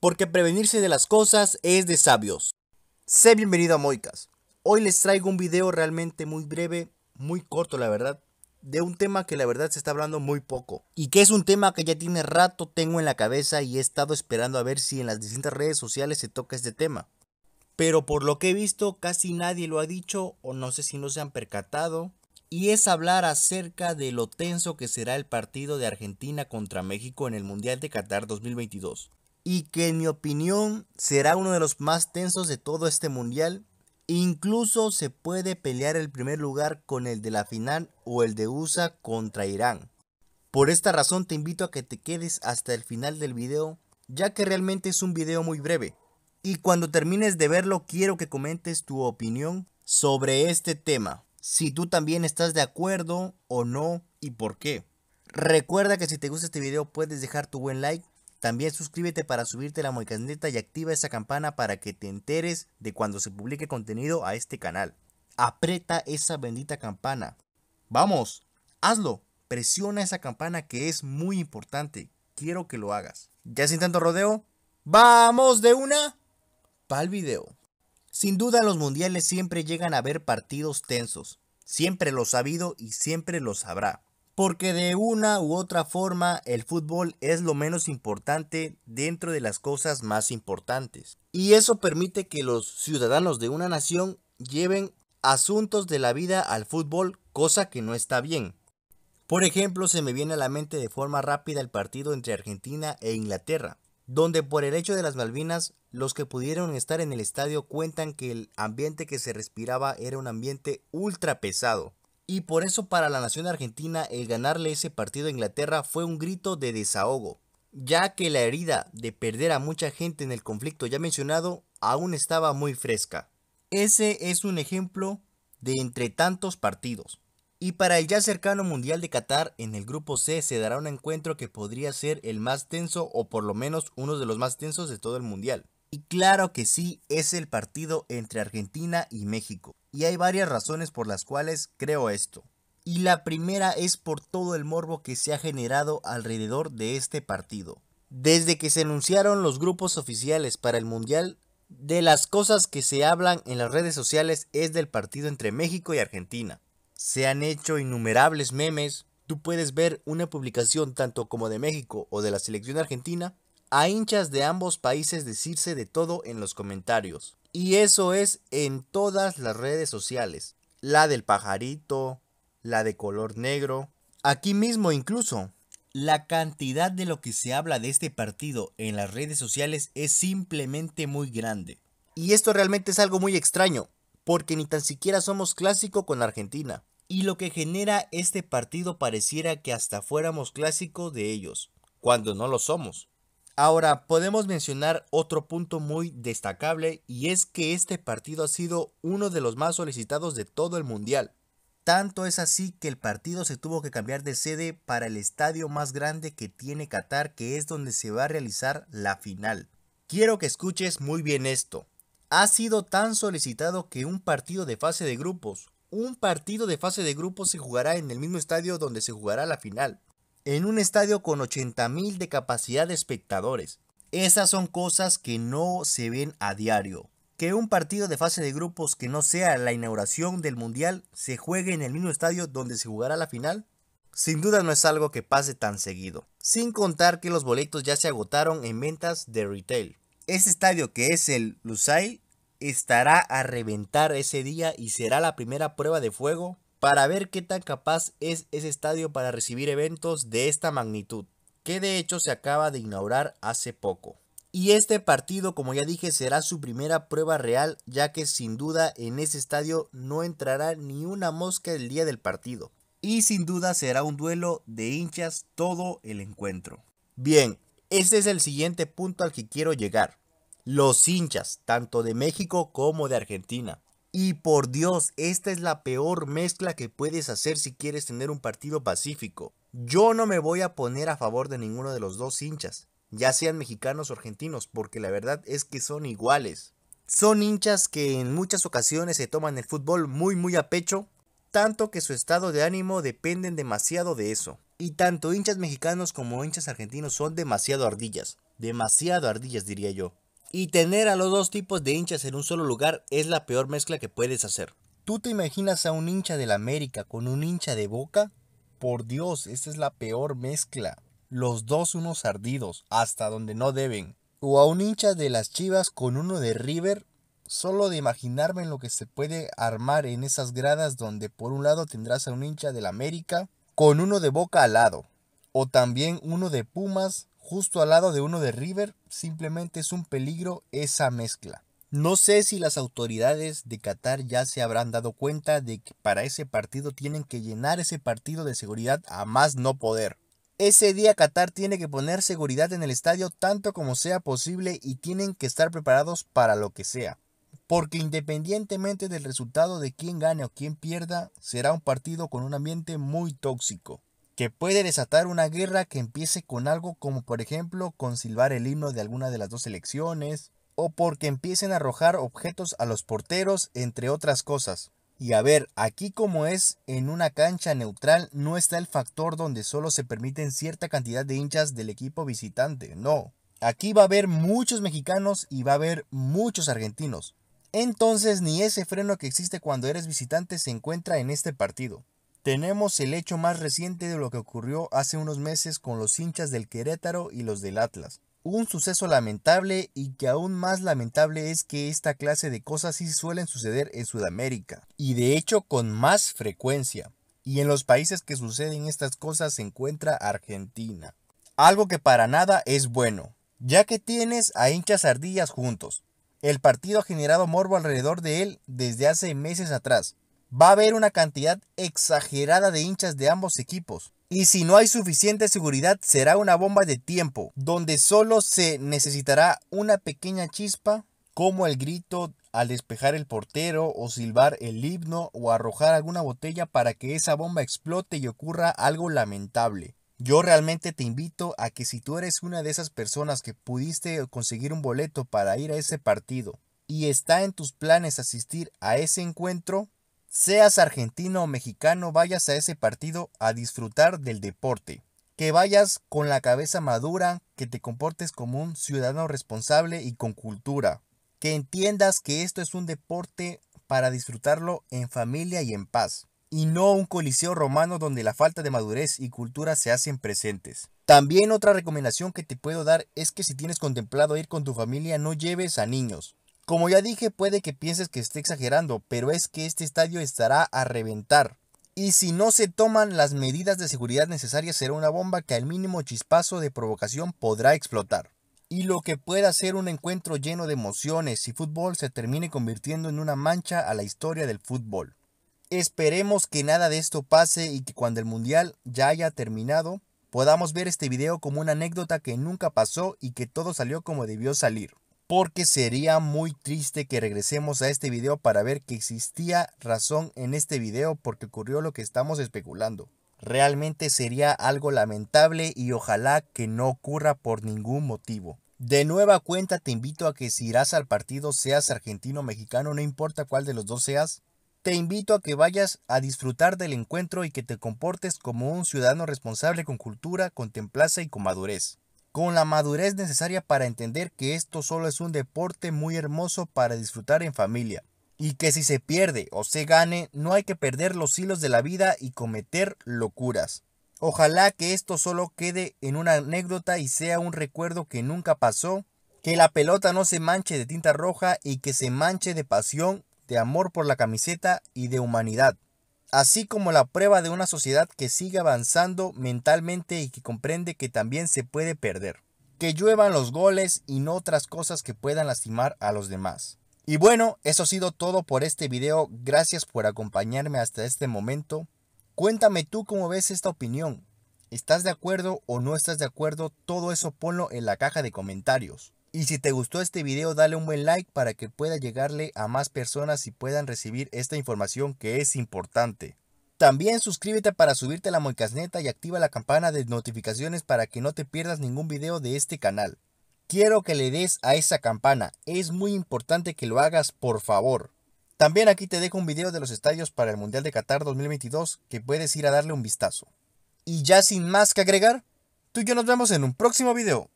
porque prevenirse de las cosas es de sabios. Sé bienvenido a Moicas. Hoy les traigo un video realmente muy breve, muy corto la verdad, de un tema que la verdad se está hablando muy poco y que es un tema que ya tiene rato tengo en la cabeza y he estado esperando a ver si en las distintas redes sociales se toca este tema. Pero por lo que he visto casi nadie lo ha dicho o no sé si no se han percatado y es hablar acerca de lo tenso que será el partido de Argentina contra México en el Mundial de Qatar 2022 y que en mi opinión será uno de los más tensos de todo este mundial. Incluso se puede pelear el primer lugar con el de la final o el de USA contra Irán. Por esta razón te invito a que te quedes hasta el final del video, ya que realmente es un video muy breve. Y cuando termines de verlo quiero que comentes tu opinión sobre este tema, si tú también estás de acuerdo o no y por qué. Recuerda que si te gusta este video puedes dejar tu buen like también suscríbete para subirte la moicaneta y activa esa campana para que te enteres de cuando se publique contenido a este canal. Aprieta esa bendita campana. Vamos, hazlo. Presiona esa campana que es muy importante. Quiero que lo hagas. Ya sin tanto rodeo, vamos de una pa'l video. Sin duda los mundiales siempre llegan a ver partidos tensos. Siempre lo ha habido y siempre lo habrá porque de una u otra forma el fútbol es lo menos importante dentro de las cosas más importantes. Y eso permite que los ciudadanos de una nación lleven asuntos de la vida al fútbol, cosa que no está bien. Por ejemplo, se me viene a la mente de forma rápida el partido entre Argentina e Inglaterra, donde por el hecho de las Malvinas, los que pudieron estar en el estadio cuentan que el ambiente que se respiraba era un ambiente ultra pesado, y por eso para la nación argentina el ganarle ese partido a Inglaterra fue un grito de desahogo, ya que la herida de perder a mucha gente en el conflicto ya mencionado aún estaba muy fresca. Ese es un ejemplo de entre tantos partidos. Y para el ya cercano Mundial de Qatar, en el grupo C se dará un encuentro que podría ser el más tenso o por lo menos uno de los más tensos de todo el Mundial. Y claro que sí, es el partido entre Argentina y México. Y hay varias razones por las cuales creo esto. Y la primera es por todo el morbo que se ha generado alrededor de este partido. Desde que se anunciaron los grupos oficiales para el Mundial, de las cosas que se hablan en las redes sociales es del partido entre México y Argentina. Se han hecho innumerables memes, tú puedes ver una publicación tanto como de México o de la selección argentina a hinchas de ambos países decirse de todo en los comentarios. Y eso es en todas las redes sociales. La del pajarito, la de color negro, aquí mismo incluso. La cantidad de lo que se habla de este partido en las redes sociales es simplemente muy grande. Y esto realmente es algo muy extraño, porque ni tan siquiera somos clásico con Argentina. Y lo que genera este partido pareciera que hasta fuéramos clásico de ellos, cuando no lo somos. Ahora, podemos mencionar otro punto muy destacable y es que este partido ha sido uno de los más solicitados de todo el Mundial. Tanto es así que el partido se tuvo que cambiar de sede para el estadio más grande que tiene Qatar, que es donde se va a realizar la final. Quiero que escuches muy bien esto. Ha sido tan solicitado que un partido de fase de grupos, un partido de fase de grupos se jugará en el mismo estadio donde se jugará la final en un estadio con 80.000 de capacidad de espectadores. Esas son cosas que no se ven a diario. Que un partido de fase de grupos que no sea la inauguración del Mundial se juegue en el mismo estadio donde se jugará la final, sin duda no es algo que pase tan seguido. Sin contar que los boletos ya se agotaron en ventas de retail. ¿Ese estadio que es el Lusail estará a reventar ese día y será la primera prueba de fuego para ver qué tan capaz es ese estadio para recibir eventos de esta magnitud, que de hecho se acaba de inaugurar hace poco. Y este partido, como ya dije, será su primera prueba real, ya que sin duda en ese estadio no entrará ni una mosca el día del partido. Y sin duda será un duelo de hinchas todo el encuentro. Bien, este es el siguiente punto al que quiero llegar. Los hinchas, tanto de México como de Argentina. Y por Dios, esta es la peor mezcla que puedes hacer si quieres tener un partido pacífico. Yo no me voy a poner a favor de ninguno de los dos hinchas, ya sean mexicanos o argentinos, porque la verdad es que son iguales. Son hinchas que en muchas ocasiones se toman el fútbol muy muy a pecho, tanto que su estado de ánimo dependen demasiado de eso. Y tanto hinchas mexicanos como hinchas argentinos son demasiado ardillas, demasiado ardillas diría yo. Y tener a los dos tipos de hinchas en un solo lugar es la peor mezcla que puedes hacer. ¿Tú te imaginas a un hincha del América con un hincha de Boca? Por Dios, esta es la peor mezcla. Los dos unos ardidos, hasta donde no deben. O a un hincha de las Chivas con uno de River. Solo de imaginarme lo que se puede armar en esas gradas donde por un lado tendrás a un hincha del América con uno de Boca al lado. O también uno de Pumas justo al lado de uno de River, simplemente es un peligro esa mezcla. No sé si las autoridades de Qatar ya se habrán dado cuenta de que para ese partido tienen que llenar ese partido de seguridad a más no poder. Ese día Qatar tiene que poner seguridad en el estadio tanto como sea posible y tienen que estar preparados para lo que sea. Porque independientemente del resultado de quién gane o quién pierda, será un partido con un ambiente muy tóxico que puede desatar una guerra que empiece con algo como por ejemplo con silbar el himno de alguna de las dos elecciones, o porque empiecen a arrojar objetos a los porteros, entre otras cosas. Y a ver, aquí como es en una cancha neutral, no está el factor donde solo se permiten cierta cantidad de hinchas del equipo visitante, no. Aquí va a haber muchos mexicanos y va a haber muchos argentinos. Entonces ni ese freno que existe cuando eres visitante se encuentra en este partido. Tenemos el hecho más reciente de lo que ocurrió hace unos meses con los hinchas del Querétaro y los del Atlas. Un suceso lamentable y que aún más lamentable es que esta clase de cosas sí suelen suceder en Sudamérica y de hecho con más frecuencia. Y en los países que suceden estas cosas se encuentra Argentina. Algo que para nada es bueno, ya que tienes a hinchas ardillas juntos. El partido ha generado morbo alrededor de él desde hace meses atrás, va a haber una cantidad exagerada de hinchas de ambos equipos. Y si no hay suficiente seguridad, será una bomba de tiempo, donde solo se necesitará una pequeña chispa, como el grito al despejar el portero o silbar el himno o arrojar alguna botella para que esa bomba explote y ocurra algo lamentable. Yo realmente te invito a que si tú eres una de esas personas que pudiste conseguir un boleto para ir a ese partido y está en tus planes asistir a ese encuentro, Seas argentino o mexicano, vayas a ese partido a disfrutar del deporte. Que vayas con la cabeza madura, que te comportes como un ciudadano responsable y con cultura. Que entiendas que esto es un deporte para disfrutarlo en familia y en paz. Y no un coliseo romano donde la falta de madurez y cultura se hacen presentes. También otra recomendación que te puedo dar es que si tienes contemplado ir con tu familia no lleves a niños. Como ya dije, puede que pienses que esté exagerando, pero es que este estadio estará a reventar. Y si no se toman las medidas de seguridad necesarias, será una bomba que al mínimo chispazo de provocación podrá explotar. Y lo que pueda ser un encuentro lleno de emociones y fútbol se termine convirtiendo en una mancha a la historia del fútbol. Esperemos que nada de esto pase y que cuando el mundial ya haya terminado, podamos ver este video como una anécdota que nunca pasó y que todo salió como debió salir porque sería muy triste que regresemos a este video para ver que existía razón en este video porque ocurrió lo que estamos especulando. Realmente sería algo lamentable y ojalá que no ocurra por ningún motivo. De nueva cuenta te invito a que si irás al partido seas argentino o mexicano, no importa cuál de los dos seas, te invito a que vayas a disfrutar del encuentro y que te comportes como un ciudadano responsable con cultura, con templaza y con madurez con la madurez necesaria para entender que esto solo es un deporte muy hermoso para disfrutar en familia y que si se pierde o se gane, no hay que perder los hilos de la vida y cometer locuras. Ojalá que esto solo quede en una anécdota y sea un recuerdo que nunca pasó, que la pelota no se manche de tinta roja y que se manche de pasión, de amor por la camiseta y de humanidad así como la prueba de una sociedad que sigue avanzando mentalmente y que comprende que también se puede perder. Que lluevan los goles y no otras cosas que puedan lastimar a los demás. Y bueno, eso ha sido todo por este video. Gracias por acompañarme hasta este momento. Cuéntame tú cómo ves esta opinión. ¿Estás de acuerdo o no estás de acuerdo? Todo eso ponlo en la caja de comentarios. Y si te gustó este video, dale un buen like para que pueda llegarle a más personas y puedan recibir esta información que es importante. También suscríbete para subirte a la moicasneta y activa la campana de notificaciones para que no te pierdas ningún video de este canal. Quiero que le des a esa campana, es muy importante que lo hagas por favor. También aquí te dejo un video de los estadios para el Mundial de Qatar 2022 que puedes ir a darle un vistazo. Y ya sin más que agregar, tú y yo nos vemos en un próximo video.